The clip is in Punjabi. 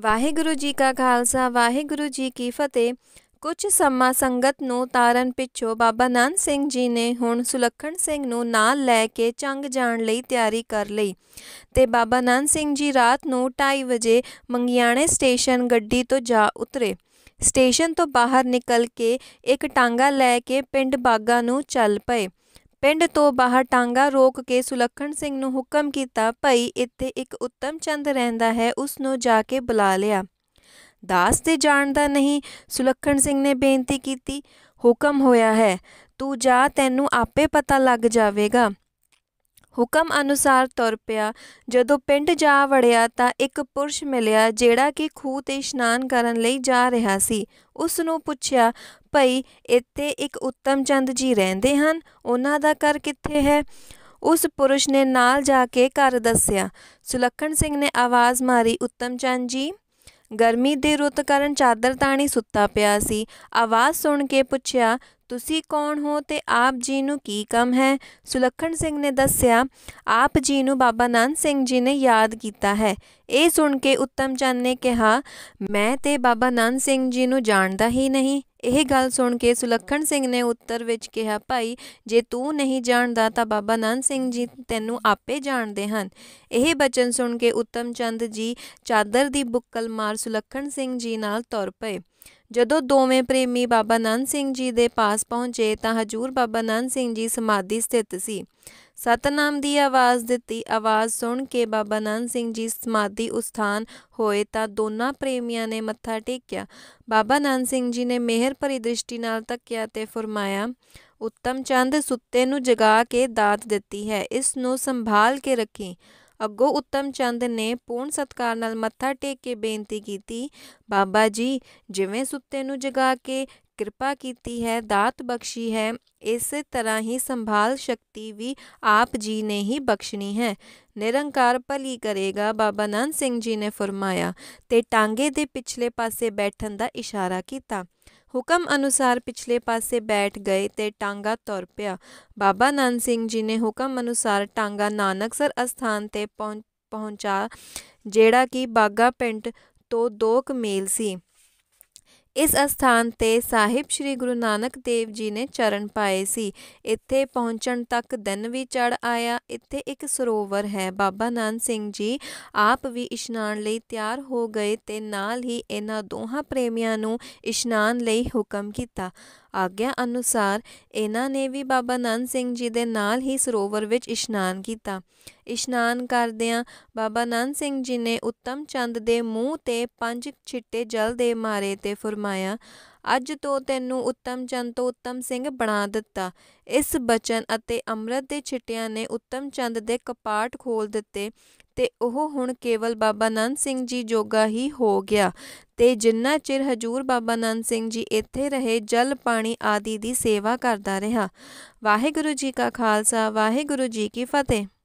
ਵਾਹਿਗੁਰੂ ਜੀ ਕਾ ਖਾਲਸਾ ਵਾਹਿਗੁਰੂ ਜੀ ਕੀ ਫਤਿਹ ਕੁਝ ਸਮਾਂ ਸੰਗਤ ਨੂੰ ਤਾਰਨ ਪਿੱਛੋਂ ਬਾਬਾ ਨਾਨ ਸਿੰਘ ਜੀ ਨੇ ਹੁਣ ਸੁਲੱਖਣ ਸਿੰਘ ਨੂੰ ਨਾਲ ਲੈ ਕੇ ਚੰਗ ਜਾਣ ਲਈ ਤਿਆਰੀ ਕਰ ਲਈ ਤੇ ਬਾਬਾ ਨਾਨ ਸਿੰਘ ਜੀ ਰਾਤ ਨੂੰ 2:30 ਵਜੇ ਮੰਗਿਆਣੇ ਸਟੇਸ਼ਨ ਗੱਡੀ ਤੋਂ ਜਾ ਉਤਰੇ ਸਟੇਸ਼ਨ ਤੋਂ ਬਾਹਰ ਨਿਕਲ ਕੇ ਇੱਕ ਟਾਂਗਾ ਲੈ ਕੇ ਪਿੰਡ ਬਾਗਾ ਨੂੰ ਚੱਲ ਪਏ ਪਿੰਡ ਤੋਂ ਬਾਹਰ ਟਾਂਗਾ ਰੋਕ ਕੇ ਸੁਲੱਖਣ ਸਿੰਘ ਨੂੰ ਹੁਕਮ ਕੀਤਾ ਭਈ ਇੱਥੇ ਇੱਕ ਉੱਤਮ ਚੰਦ ਰਹਿੰਦਾ ਹੈ ਉਸ ਨੂੰ ਜਾ ਕੇ ਬੁਲਾ ਲਿਆ ਦਾਸ ਤੇ ਜਾਣਦਾ ਨਹੀਂ ਸੁਲੱਖਣ ਸਿੰਘ ਨੇ ਬੇਨਤੀ ਕੀਤੀ ਹੁਕਮ ਹੋਇਆ ਹੈ ਤੂੰ ਜਾ ਤੈਨੂੰ ਆਪੇ ਪਤਾ ਲੱਗ ਜਾਵੇਗਾ ਹੁਕਮ ਅਨੁਸਾਰ ਤੁਰ ਪਿਆ ਜਦੋਂ ਪਿੰਡ ਜਾ ਵੜਿਆ ਤਾਂ ਇੱਕ ਪੁਰਸ਼ ਮਿਲਿਆ ਜਿਹੜਾ ਕਿ ਖੂਹ ਤੇ ਇਸ਼ਨਾਨ ਕਰਨ ਲਈ ਜਾ ਰਿਹਾ ਸੀ ਉਸ ਨੂੰ ਪੁੱਛਿਆ ਭਈ ਇੱਥੇ ਇੱਕ ਉੱਤਮ ਚੰਦ ਜੀ ਰਹਿੰਦੇ ਹਨ ਉਹਨਾਂ ਦਾ ਘਰ ਕਿੱਥੇ ਹੈ ਉਸ ਪੁਰਸ਼ ਨੇ ਨਾਲ ਜਾ ਕੇ ਘਰ ਦੱਸਿਆ ਸੁਲੱਖਣ ਸਿੰਘ ਨੇ ਆਵਾਜ਼ ਮਾਰੀ ਉੱਤਮ ਚੰਦ ਜੀ ਗਰਮੀ ਦੇ ਰੁੱਤ ਕਾਰਨ ਚਾਦਰ ਤਾਣੀ ਸੁੱਤਾ ਪਿਆ ਸੀ ਆਵਾਜ਼ ਸੁਣ ਕੇ ਪੁੱਛਿਆ ਤੁਸੀਂ ਕੌਣ ਹੋ ਤੇ ਆਪ ਜੀ ਨੂੰ ਕੀ ਕੰਮ ਹੈ ਸੁਲੱਖਣ ਸਿੰਘ ਨੇ ਦੱਸਿਆ ਆਪ ਜੀ ਨੂੰ ਬਾਬਾ ਨਾਨਕ ਸਿੰਘ ਜੀ ਨੇ ਯਾਦ ਕੀਤਾ ਹੈ ਇਹ ਸੁਣ ਕੇ ਉੱਤਮ ਚੰਦ ਨੇ ਕਿਹਾ ਮੈਂ ਤੇ ਬਾਬਾ ਨਾਨਕ ਸਿੰਘ ਜੀ ਨੂੰ ਜਾਣਦਾ ਹੀ ਨਹੀਂ ਇਹ ਗੱਲ ਸੁਣ ਕੇ ਸੁਲੱਖਣ ਸਿੰਘ ਨੇ ਉੱਤਰ ਵਿੱਚ ਕਿਹਾ ਭਾਈ ਜੇ ਤੂੰ ਨਹੀਂ ਜਾਣਦਾ ਤਾਂ ਬਾਬਾ ਨਾਨਕ ਸਿੰਘ ਜੀ ਤੈਨੂੰ ਆਪੇ ਜਾਣਦੇ ਹਨ ਇਹ ਬਚਨ ਸੁਣ ਕੇ ਉੱਤਮ ਚੰਦ ਜੀ ਚਾਦਰ ਦੀ ਬੁੱਕਲ ਮਾਰ ਸੁਲੱਖਣ ਸਿੰਘ ਜੀ ਨਾਲ ਤੁਰ ਪਏ ਜਦੋਂ ਦੋਵੇਂ ਪ੍ਰੇਮੀ ਬਾਬਾ ਨੰਦ ਸਿੰਘ ਜੀ ਦੇ ਪਾਸ ਪਹੁੰਚੇ ਤਾਂ ਹਜੂਰ ਬਾਬਾ ਨੰਦ ਸਿੰਘ ਜੀ ਸਮਾਧੀ ਸਥਿਤ ਸੀ ਸਤਨਾਮ ਦੀ ਆਵਾਜ਼ ਦਿੱਤੀ ਆਵਾਜ਼ ਸੁਣ ਕੇ ਬਾਬਾ ਨੰਦ ਸਿੰਘ ਜੀ ਸਮਾਧੀ ਉਸਥਾਨ ਹੋਏ ਤਾਂ ਦੋਨਾਂ ਪ੍ਰੇਮੀਆਂ ਨੇ ਮੱਥਾ ਟੇਕਿਆ ਬਾਬਾ ਨੰਦ ਸਿੰਘ ਜੀ ਨੇ ਮਿਹਰ ਭਰੀ ਦ੍ਰਿਸ਼ਟੀ ਨਾਲ ਤੱਕਿਆ ਤੇ ਫਰਮਾਇਆ ਉੱਤਮ ਚੰਦ ਸੁੱਤੇ ਨੂੰ ਜਗਾ ਕੇ ਦਾਤ ਦਿੱਤੀ ਹੈ ਇਸ ਨੂੰ ਸੰਭਾਲ ਕੇ ਰੱਖੀ ਅੱਗੋ ਉੱਤਮ ਚੰਦ ਨੇ ਪੂਰਨ ਸਤਕਾਰ ਨਾਲ ਮੱਥਾ ਟੇਕ ਕੇ ਬੇਨਤੀ ਕੀਤੀ ਬਾਬਾ ਜੀ ਜਿਵੇਂ ਸੁੱਤੇ ਨੂੰ ਜਗਾ ਕੇ ਕਿਰਪਾ ਕੀਤੀ ਹੈ ਦਾਤ ਬਖਸ਼ੀ ਹੈ ਇਸੇ ਤਰ੍ਹਾਂ ਹੀ ਸੰਭਾਲ ਸ਼ਕਤੀ ਵੀ ਆਪ ਜੀ ਨੇ ਹੀ ਬਖਸ਼ਣੀ ਹੈ ਨਿਰੰਕਾਰ ਭਲੀ ਕਰੇਗਾ ਬਾਬਾ ਨਾਨਕ ਸਿੰਘ ਜੀ ਨੇ ਫਰਮਾਇਆ ਤੇ ਟਾਂਗੇ ਦੇ ਪਿਛਲੇ ਪਾਸੇ ਬੈਠਣ ਦਾ ਇਸ਼ਾਰਾ ਕੀਤਾ ਹੁਕਮ ਅਨੁਸਾਰ ਪਿਛਲੇ ਪਾਸੇ ਬੈਠ ਗਏ ਤੇ ਟਾਂਗਾ ਤੁਰ ਪਿਆ ਬਾਬਾ ਨਾਨਕ ਸਿੰਘ ਜੀ ਨੇ ਹੁਕਮ ਅਨੁਸਾਰ ਟਾਂਗਾ ਨਾਨਕਸਰ ਅਸਥਾਨ ਤੇ ਪਹੁੰਚਾ ਜਿਹੜਾ ਕਿ ਬਾਗਾ ਪਿੰਡ ਤੋਂ 2 ਮੇਲ ਸੀ ਇਸ ਅਸਥਾਨ ਤੇ ਸਾਹਿਬ ਸ੍ਰੀ ਗੁਰੂ ਨਾਨਕ ਦੇਵ ਜੀ ਨੇ ਚਰਨ ਪਾਏ ਸੀ ਇੱਥੇ ਪਹੁੰਚਣ ਤੱਕ ਦਿਨ ਵੀ ਚੜ ਆਇਆ ਇੱਥੇ ਇੱਕ ਸਰੋਵਰ ਹੈ ਬਾਬਾ ਨਾਨਕ ਸਿੰਘ ਜੀ ਆਪ ਵੀ ਇਸ਼ਨਾਨ ਲਈ ਤਿਆਰ ਹੋ ਗਏ ਤੇ ਨਾਲ ਹੀ ਇਹਨਾਂ ਦੋਹਾਂ ਪ੍ਰੇਮੀਆਂ ਨੂੰ ਇਸ਼ਨਾਨ ਲਈ ਹੁਕਮ ਕੀਤਾ ਆਗਿਆ ਅਨੁਸਾਰ ਇਹਨਾਂ ਨੇ ਵੀ ਬਾਬਾ ਨਾਨਕ ਸਿੰਘ ਜੀ ਦੇ ਨਾਲ ਹੀ ਸਰੋਵਰ ਵਿੱਚ ਇਸ਼ਨਾਨ ਕੀਤਾ ਇਸ਼ਨਾਨ ਕਰਦਿਆਂ ਬਾਬਾ ਨਾਨਕ ਸਿੰਘ ਜੀ ਨੇ ਉੱਤਮ ਚੰਦ ਦੇ ਮੂੰਹ ਤੇ ਪੰਜ ਛਿੱਟੇ ਜਲ ਦੇ ਮਾਰੇ ਤੇ ਫਰਮਾਇਆ ਅੱਜ ਤੋਂ ਤੈਨੂੰ ਉੱਤਮ ਚੰਦ ਤੋਂ ਉੱਤਮ ਸਿੰਘ ਬਣਾ ਦਿੱਤਾ ਇਸ ਬਚਨ ਅਤੇ ਅੰਮ੍ਰਿਤ ਦੇ ਛਿੱਟਿਆਂ ਨੇ ਉੱਤਮ ਚੰਦ ਦੇ ਕਪਾਟ ਖੋਲ ਦਿੱਤੇ ਤੇ ਉਹ ਹੁਣ ਕੇਵਲ ਬਾਬਾ ਨੰਦ ਸਿੰਘ ਜੀ ਜੋਗਾ ਹੀ ਹੋ ਗਿਆ ਤੇ ਜਿੰਨਾ ਚਿਰ ਹਜੂਰ ਬਾਬਾ ਨੰਦ ਸਿੰਘ ਜੀ ਇੱਥੇ ਰਹੇ ਜਲ ਪਾਣੀ ਆਦਿ ਦੀ ਸੇਵਾ ਕਰਦਾ ਰਿਹਾ ਵਾਹਿਗੁਰੂ ਜੀ ਕਾ ਖਾਲਸਾ ਵਾਹਿਗੁਰੂ ਜੀ ਕੀ ਫਤਿਹ